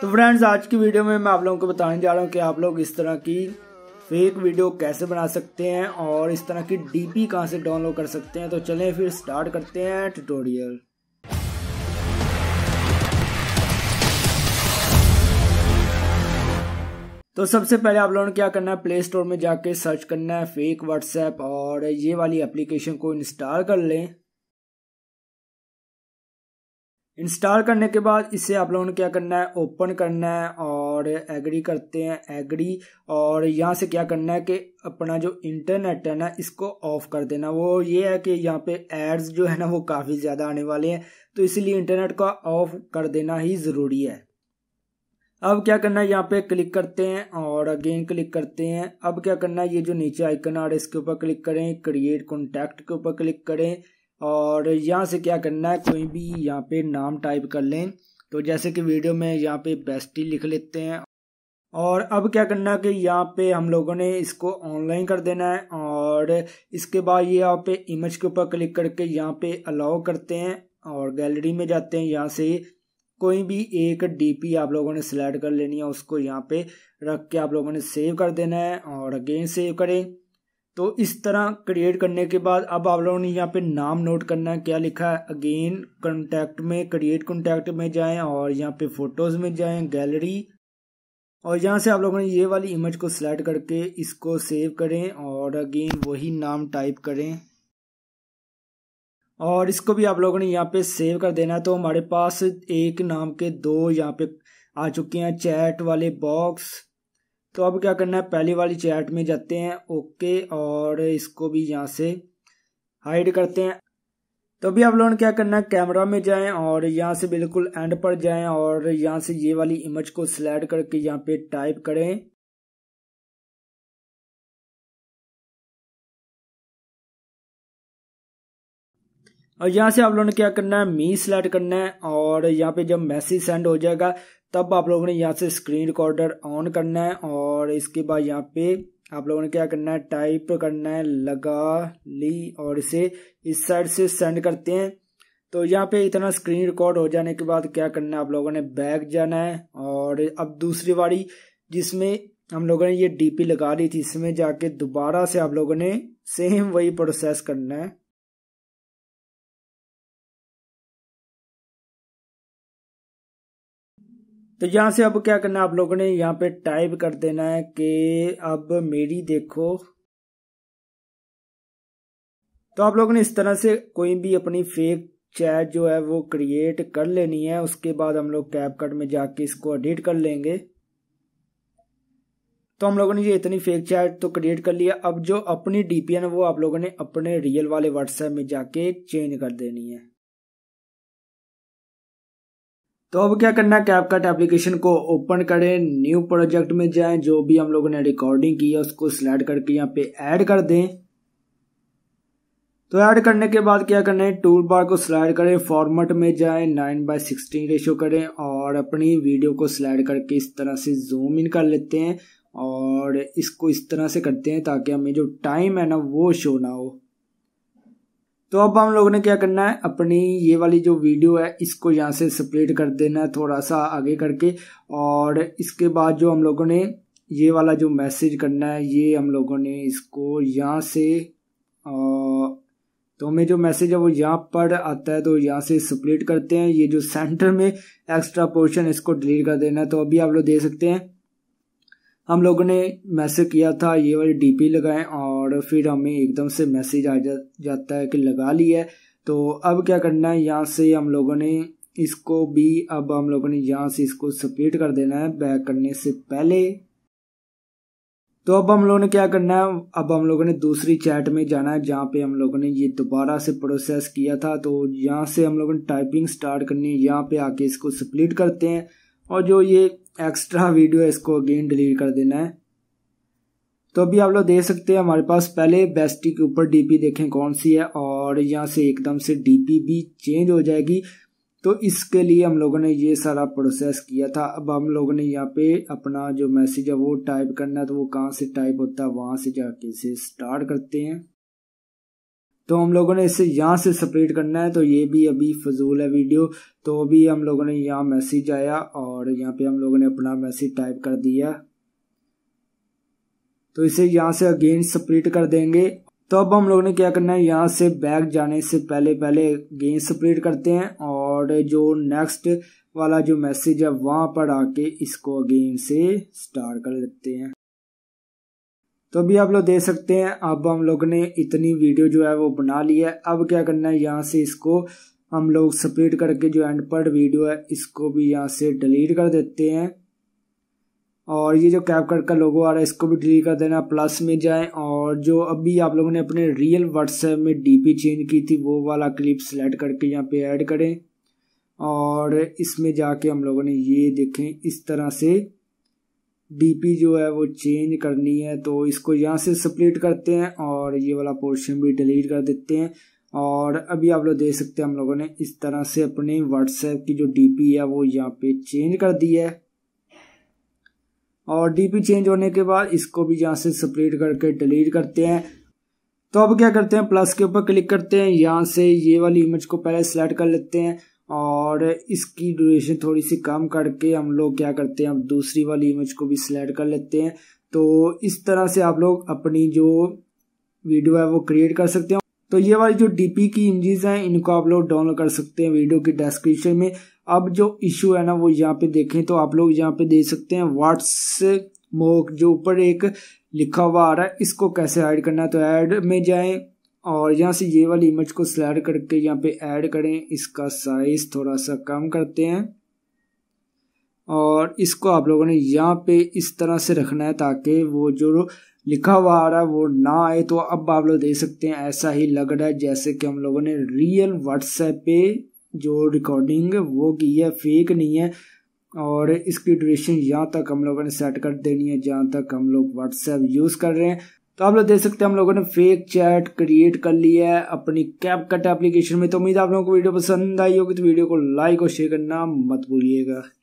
तो फ्रेंड्स तो आज की वीडियो में मैं आप लोगों को बताने जा रहा हूँ कि आप लोग इस तरह की फेक वीडियो कैसे बना सकते हैं और इस तरह की डीपी कहाँ से डाउनलोड कर सकते हैं तो चलें फिर स्टार्ट करते हैं ट्यूटोरियल तो सबसे पहले आप लोगों ने क्या करना है प्ले स्टोर में जाके सर्च करना है फेक व्हाट्सएप और ये वाली एप्लीकेशन को इंस्टॉल कर लें इंस्टॉल करने के बाद इसे आप लोगों ने क्या करना है ओपन करना है और एग्री करते हैं एग्री और यहाँ से क्या करना है कि अपना जो इंटरनेट है ना इसको ऑफ कर देना वो ये है कि यहाँ पे एड्स जो है ना वो काफ़ी ज़्यादा आने वाले हैं तो इसीलिए इंटरनेट का ऑफ कर देना ही ज़रूरी है अब क्या करना है यहाँ पे क्लिक करते हैं और अगेन क्लिक करते हैं अब क्या करना है ये जो नीचे आइकन आ रहा है इसके ऊपर क्लिक करें क्रिएट कॉन्टैक्ट के ऊपर क्लिक करें और यहाँ से क्या करना है कोई भी यहाँ पे नाम टाइप कर लें तो जैसे कि वीडियो में यहाँ पे बेस्टी लिख लेते हैं और अब क्या करना है कि यहाँ पे हम लोगों ने इसको ऑनलाइन कर देना है और इसके बाद ये यहाँ पे इमेज के ऊपर क्लिक करके यहाँ पे अलाउ करते हैं और गैलरी में जाते हैं यहाँ से कोई भी एक डीपी आप लोगों ने सिलेक्ट कर लेनी है उसको यहाँ पे रख के आप लोगों ने सेव कर देना है और अगेन सेव करें तो इस तरह क्रिएट करने के बाद अब आप लोगों ने यहाँ पे नाम नोट करना है क्या लिखा है अगेन कॉन्टैक्ट में क्रिएट कॉन्टैक्ट में जाएं और यहाँ पे फोटोज़ में जाएं गैलरी और यहाँ से आप लोगों ने ये वाली इमेज को सिलेक्ट करके इसको सेव करें और अगेन वही नाम टाइप करें और इसको भी आप लोगों ने यहाँ पे सेव कर देना है तो हमारे पास एक नाम के दो यहाँ पे आ चुके हैं चैट वाले बॉक्स तो अब क्या करना है पहली वाली चैट में जाते हैं ओके और इसको भी यहाँ से हाइड करते हैं तो अभी आप लोगों ने क्या करना है कैमरा में जाएं और यहाँ से बिल्कुल एंड पर जाएं और यहाँ से ये वाली इमेज को सिलेक्ट करके यहाँ पे टाइप करें और यहाँ से आप लोगों ने क्या करना है मी सेलेक्ट करना है और यहाँ पे जब मैसेज सेंड हो जाएगा तब आप लोगों ने यहाँ से स्क्रीन रिकॉर्डर ऑन करना है और इसके बाद यहाँ पे आप लोगों ने क्या करना है टाइप करना है लगा ली और इसे इस साइड से सेंड करते हैं तो यहाँ पे इतना स्क्रीन रिकॉर्ड हो जाने के बाद क्या करना है आप लोगों ने बैग जाना है और अब दूसरी बारी जिसमें हम लोगों ने ये डीपी लगा ली थी इसमें जाके दोबारा से आप लोगों ने सेम वही प्रोसेस करना है तो यहां से अब क्या करना है आप लोगों ने यहाँ पे टाइप कर देना है कि अब मेरी देखो तो आप लोगों ने इस तरह से कोई भी अपनी फेक चैट जो है वो क्रिएट कर लेनी है उसके बाद हम लोग कैप कट में जाके इसको एडिट कर लेंगे तो हम लोगों ने ये इतनी फेक चैट तो क्रिएट कर लिया अब जो अपनी डीपीएन है वो आप लोगों ने अपने रियल वाले व्हाट्सएप में जाके चेंज कर देनी है तो अब क्या करना है कैपकट एप्लीकेशन को ओपन करें न्यू प्रोजेक्ट में जाएं जो भी हम लोगों ने रिकॉर्डिंग की है उसको सिलेक्ट करके यहाँ पे ऐड कर दें तो ऐड करने के बाद क्या करना है टूल बार को सिलेक्ट करें फॉर्मेट में जाएं नाइन बाय सिक्सटीन रेशो करें और अपनी वीडियो को सिलेक्ट करके इस तरह से जूम इन कर लेते हैं और इसको इस तरह से करते हैं ताकि हमें जो टाइम है ना वो शो ना हो तो अब हम लोगों ने क्या करना है अपनी ये वाली जो वीडियो है इसको यहाँ से सपरेट कर देना है थोड़ा सा आगे करके और इसके बाद जो हम लोगों ने ये वाला जो मैसेज करना है ये हम लोगों ने इसको यहाँ से आ, तो हमें जो मैसेज है वो यहाँ पर आता है तो यहाँ से सपरेट करते हैं ये जो सेंटर में एक्स्ट्रा पोर्शन इसको डिलीट कर देना है तो अभी आप लोग दे सकते हैं हम लोगों ने मैसेज किया था ये वाली डीपी लगाएं और और फिर हमें एकदम से मैसेज आ जा, जाता है कि लगा लिया है तो अब क्या करना है यहाँ से हम लोगों ने इसको भी अब हम लोगों ने यहाँ से इसको सपीट कर देना है बैक करने से पहले तो अब हम लोगों ने क्या करना है अब हम लोगों ने दूसरी चैट में जाना है जहाँ पे हम लोगों ने ये दोबारा से प्रोसेस किया था तो यहाँ से हम लोगों ने टाइपिंग स्टार्ट करनी है यहाँ पे आके इसको स्प्लिट करते हैं और जो ये एक्स्ट्रा वीडियो है इसको अगेन डिलीट कर देना है तो अभी आप लोग देख सकते हैं हमारे पास पहले बेस्टी के ऊपर डीपी देखें कौन सी है और यहाँ से एकदम से डीपी भी चेंज हो जाएगी तो इसके लिए हम लोगों ने ये सारा प्रोसेस किया था अब हम लोगों ने यहाँ पे अपना जो मैसेज है वो टाइप करना है तो वो कहाँ से टाइप होता है वहाँ से जाके इसे स्टार्ट करते हैं तो हम लोगों ने इसे यहाँ से सेपरेट करना है तो ये भी अभी फजूल है वीडियो तो अभी हम लोगों ने यहाँ मैसेज आया और यहाँ पे हम लोगों ने अपना मैसेज टाइप कर दिया तो इसे यहाँ से अगेन स्प्रिट कर देंगे तो अब हम लोग ने क्या करना है यहाँ से बैक जाने से पहले पहले अगेन स्प्रिट करते हैं और जो नेक्स्ट वाला जो मैसेज है वहाँ पर आके इसको अगेन से स्टार्ट कर लेते हैं तो अभी आप लोग देख सकते हैं अब हम लोग ने इतनी वीडियो जो है वो बना ली है अब क्या करना है यहाँ से इसको हम लोग स्प्रिट करके जो एंड पर वीडियो है इसको भी यहाँ से डिलीट कर देते हैं और ये जो कैप कट का लोगो आ रहा है इसको भी डिलीट कर देना प्लस में जाएं और जो अभी आप लोगों ने अपने रियल व्हाट्सएप में डीपी चेंज की थी वो वाला क्लिप सेलेक्ट करके यहाँ पे ऐड करें और इसमें जाके हम लोगों ने ये देखें इस तरह से डीपी जो है वो चेंज करनी है तो इसको यहाँ से सप्लीट करते हैं और ये वाला पोर्शन भी डिलीट कर देते हैं और अभी आप लोग देख सकते हैं हम लोगों ने इस तरह से अपने व्हाट्सएप की जो डी है वो यहाँ पे चेंज कर दी है और डीपी चेंज होने के बाद इसको भी यहाँ से सप्रेट करके डिलीट करते हैं तो अब क्या करते हैं प्लस के ऊपर क्लिक करते हैं यहाँ से ये वाली इमेज को पहले सेलेक्ट कर लेते हैं और इसकी ड्यूरेशन थोड़ी सी कम करके हम लोग क्या करते हैं अब दूसरी वाली इमेज को भी सिलेक्ट कर लेते हैं तो इस तरह से आप लोग अपनी जो वीडियो है वो क्रिएट कर सकते हैं तो ये वाली जो डीपी की इमेजेस हैं इनको आप लोग डाउनलोड कर सकते हैं वीडियो की डिस्क्रिप्शन में अब जो इशू है ना वो यहाँ पे देखें तो आप लोग यहाँ पे देख सकते हैं व्हाट्स मोक जो ऊपर एक लिखा हुआ आ रहा है इसको कैसे ऐड करना है तो ऐड में जाएं और यहाँ से ये वाली इमेज को सिलेक्ट करके यहाँ पे ऐड करें इसका साइज थोड़ा सा कम करते हैं और इसको आप लोगों ने यहाँ पे इस तरह से रखना है ताकि वो जो लिखा हुआ आ रहा है वो ना आए तो अब आप लोग देख सकते हैं ऐसा ही लग रहा है जैसे कि हम लोगों ने रियल व्हाट्सएप पे जो रिकॉर्डिंग वो की है फेक नहीं है और इसकी ड्यूरेशन यहाँ तक हम लोगों ने सेट कर देनी है जहाँ तक हम लोग व्हाट्सएप यूज़ कर रहे हैं तो आप लोग देख सकते हैं हम लोगों ने फेक चैट क्रिएट कर लिया है अपनी कैप कट एप्लीकेशन में तो उम्मीद आप लोगों को वीडियो पसंद आई होगी तो वीडियो को लाइक और शेयर करना मत भूलिएगा